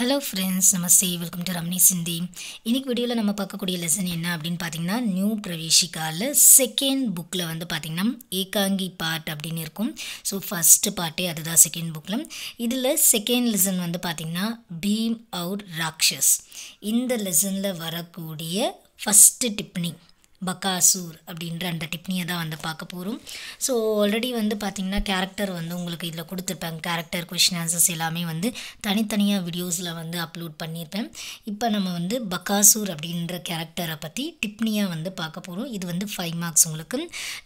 hello friends namaste welcome to Ramni Sindhi இன்றைக்கி வீடியோவில் நம்ம பார்க்கக்கூடிய லெசன் என்ன அப்படின்னு பார்த்தீங்கன்னா நியூ பிரவேஷிக்காவில் செகண்ட் புக்கில் வந்து பார்த்திங்கன்னா ஏகாங்கி பாட் அப்படின்னு இருக்கும் ஸோ ஃபஸ்ட்டு பாட்டே அதுதான் செகண்ட் புக்கில் இதில் செகண்ட் லெசன் வந்து பார்த்திங்கன்னா பீம் அவுட் ராக்ஷஸ் இந்த லெசனில் வரக்கூடிய ஃபஸ்ட்டு டிப்னி பக்காசூர் அப்படின்ற அந்த டிப்னியை தான் வந்து பார்க்க போகிறோம் ஸோ ஆல்ரெடி வந்து பார்த்திங்கன்னா கேரக்டர் வந்து உங்களுக்கு இதில் கொடுத்துருப்பேன் கேரக்டர் கொஷின் ஆன்சர்ஸ் எல்லாமே வந்து தனித்தனியாக வீடியோஸில் வந்து அப்லோட் பண்ணியிருப்பேன் இப்போ நம்ம வந்து பக்காசூர் அப்படின்ற கேரக்டரை பற்றி டிப்னியாக வந்து பார்க்க போகிறோம் இது வந்து ஃபைவ் மார்க்ஸ் உங்களுக்கு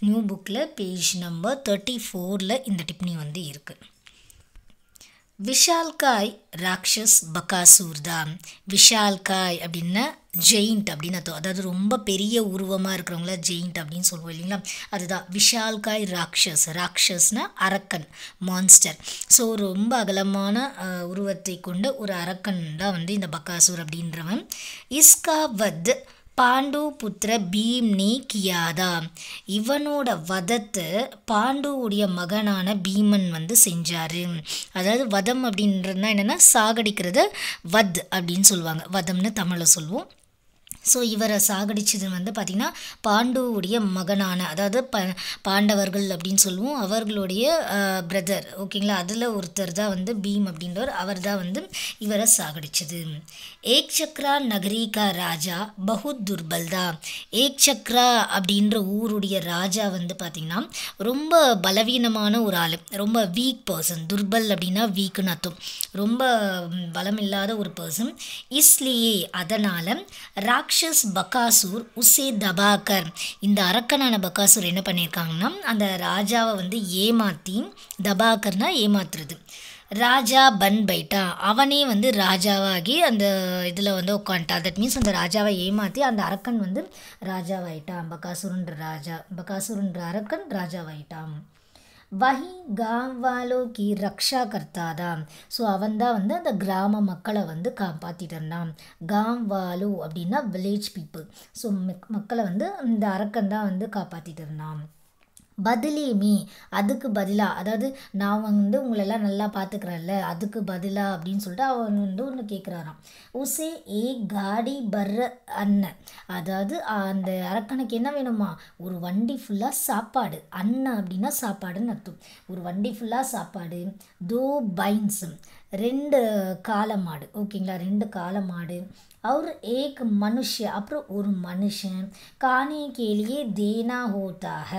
நியூ புக்கில் பேஜ் நம்பர் தேர்ட்டி ஃபோரில் இந்த டிப்னி வந்து இருக்குது விஷால்காய் ராக்ஷஸ் பகாசூர் தான் விஷால்காய் அப்படின்னா ஜெயிண்ட் அப்படின்னு அர்த்தம் அதாவது ரொம்ப பெரிய உருவமாக இருக்கிறவங்கள ஜெயிண்ட் அப்படின்னு சொல்லுவோம் இல்லைங்களா அதுதான் விஷால்காய் ராக்ஷஸ் ராக்ஷஸ்னா அரக்கன் மான்ஸ்டர் ஸோ ரொம்ப அகலமான உருவத்தை கொண்ட ஒரு அரக்கன் தான் வந்து இந்த பக்காசூர் அப்படின்றவன் இஸ்கா பாண்டு பீம் பீம்னி கியாதா இவனோட வதத்தை பாண்டுவுடைய மகனான பீமன் வந்து செஞ்சார் அதாவது வதம் அப்படின்றதுனா என்னென்னா சாகடிக்கிறத வத் அப்படின்னு சொல்லுவாங்க வதம்னு தமிழில் சொல்லுவோம் ஸோ இவரை சாகடிச்சது வந்து பார்த்திங்கன்னா பாண்டுவுடைய மகனான அதாவது ப பாண்டவர்கள் அப்படின்னு சொல்லுவோம் அவர்களுடைய பிரதர் ஓகேங்களா அதில் ஒருத்தர் தான் வந்து பீம் அப்படின்றவர் அவர் தான் வந்து இவரை சாகடிச்சது ஏக் சக்ரா நகரிகா ராஜா பகு துர்பல்தா ஏக் சக்ரா அப்படின்ற ஊருடைய ராஜா வந்து பார்த்திங்கன்னா ரொம்ப பலவீனமான ஒரு ஆள் ரொம்ப வீக் பர்சன் துர்பல் அப்படின்னா வீக்குன்னு அர்த்தம் ரொம்ப பலமில்லாத ஒரு பர்சன் இஸ்லியே அதனால் ராக் ராக்ஷஸ் பகாசூர் உசே தபாகர் இந்த அரக்கனான பகாசூர் என்ன பண்ணியிருக்காங்கன்னா அந்த ராஜாவை வந்து ஏமாற்றி தபாகர்னா ஏமாத்துறது ராஜா பன் பைட்டா அவனே வந்து ராஜாவாகி அந்த இதில் வந்து உட்காந்துட்டான் தட் மீன்ஸ் அந்த ராஜாவை ஏமாற்றி அந்த அரக்கன் வந்து ராஜாவாயிட்டான் பகாசூருன்ற ராஜா பகாசூருன்ற அரக்கன் ராஜாவாயிட்டான் வஹி காம்வாலோ கி ரக்ஷா கர்த்தாதாம் ஸோ அவன் தான் வந்து அந்த கிராம மக்களை வந்து காப்பாற்றிட்டு இருந்தான் காம்வாலு அப்படின்னா வில்லேஜ் பீப்புள் ஸோ மக்களை வந்து இந்த அரக்கன் தான் வந்து காப்பாற்றிட்டு இருந்தான் பதிலேயுமே அதுக்கு பதிலாக அதாவது நான் வந்து உங்களெல்லாம் நல்லா பார்த்துக்கிறேன்ல அதுக்கு பதிலாக அப்படின்னு சொல்லிட்டு அவன் வந்து ஒன்று கேட்குறாராம் உசே ஏ காடி பர்ற அண்ணன் அதாவது அந்த அரக்கனுக்கு என்ன வேணுமா ஒரு வண்டி ஃபுல்லாக சாப்பாடு அண்ணன் அப்படின்னா சாப்பாடுன்னு அர்த்தம் ஒரு வண்டி ஃபுல்லாக சாப்பாடு தோ பைன்ஸும் ரெண்டு காளை மாடு ஓகேங்களா ரெண்டு காளை மாடு அவர் ஏக் मनुष्य அப்புறம் ஒரு மனுஷன் காணிக்கு எளியே தேனா ஹோத்தாக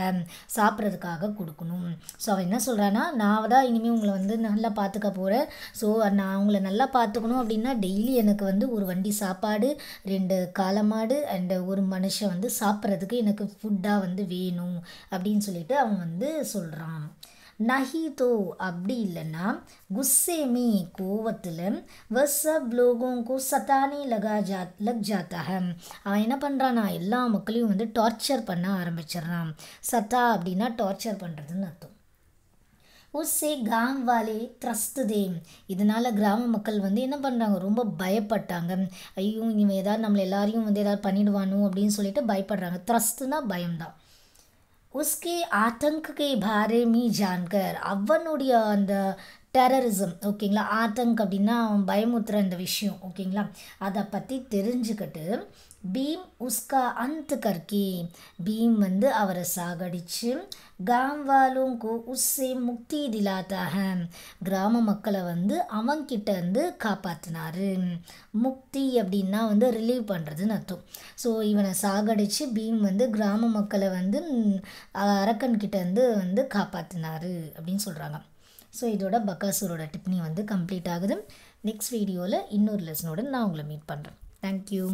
சாப்பிட்றதுக்காக கொடுக்கணும் ஸோ அவன் என்ன சொல்கிறான்னா நான் தான் இனிமேல் உங்களை வந்து நல்லா பார்த்துக்க போகிறேன் ஸோ நான் உங்களை நல்லா பார்த்துக்கணும் அப்படின்னா டெய்லி எனக்கு வந்து ஒரு வண்டி சாப்பாடு ரெண்டு காலமாடு அண்டு ஒரு மனுஷன் வந்து சாப்பிட்றதுக்கு எனக்கு ஃபுட்டாக வந்து வேணும் அப்படின்னு சொல்லிட்டு அவன் வந்து சொல்கிறான் நஹீதோ அப்படி இல்லைன்னா குஸ்ஸேமி கோவத்தில் வசப் லோகோங்கு சத்தானே லகா ஜா லக் ஜாத்தாக அவன் என்ன பண்ணுறான்னா எல்லா மக்களையும் வந்து டார்ச்சர் பண்ண ஆரம்பிச்சிடுறான் சதா அப்படின்னா டார்ச்சர் பண்ணுறதுன்னு அர்த்தம் உஸ்ஸே காம் வாலே த்ரஸ்துதே இதனால் கிராம மக்கள் வந்து என்ன பண்ணுறாங்க ரொம்ப பயப்பட்டாங்க ஐயோ இவன் ஏதாவது நம்மளை எல்லாரையும் வந்து ஏதாவது பண்ணிடுவானோ அப்படின்னு சொல்லிட்டு பயப்படுறாங்க த்ரஸ்துனா பயம்தான் उसके आतंक के बारे में जानकर அவனுடைய அந்த:uske aathankku ke baare mein jaankar avanuடைய அந்த:udiya antha டெரரிசம் ஓகேங்களா ஆத்தங்க் அப்படின்னா பயமுத்துற இந்த விஷயம் ஓகேங்களா அதை பற்றி தெரிஞ்சுக்கிட்டு பீம் உஸ்கா அந்த கர்கி பீம் வந்து அவரை சாகடிச்சு காம்வாலும் கோ உஸ்ஸே முக்தி திலாத்தாக கிராம மக்களை வந்து அவங்கிட்ட வந்து காப்பாற்றினாரு முக்தி அப்படின்னா வந்து ரிலீவ் பண்ணுறதுன்னு அர்த்தம் ஸோ இவனை சாகடித்து பீம் வந்து கிராம மக்களை வந்து அரக்கன்கிட்ட வந்து வந்து காப்பாற்றினாரு அப்படின்னு சொல்கிறாங்க ஸோ இதோட பக்காசூரோட டிப்னி வந்து கம்ப்ளீட் ஆகுது நெக்ஸ்ட் வீடியோவில் இன்னொரு லெசனோட நான் உங்களை மீட் பண்ணுறேன் தேங்க்யூ